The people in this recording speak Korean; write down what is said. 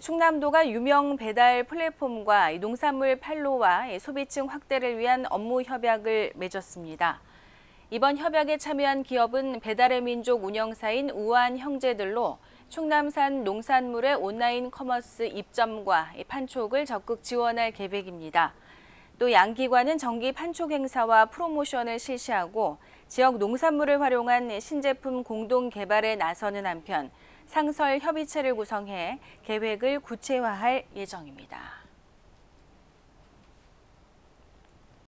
충남도가 유명 배달 플랫폼과 농산물 판로와 소비층 확대를 위한 업무 협약을 맺었습니다. 이번 협약에 참여한 기업은 배달의 민족 운영사인 우한 형제들로 충남산 농산물의 온라인 커머스 입점과 판촉을 적극 지원할 계획입니다. 또 양기관은 정기 판촉 행사와 프로모션을 실시하고 지역 농산물을 활용한 신제품 공동 개발에 나서는 한편 상설 협의체를 구성해 계획을 구체화할 예정입니다.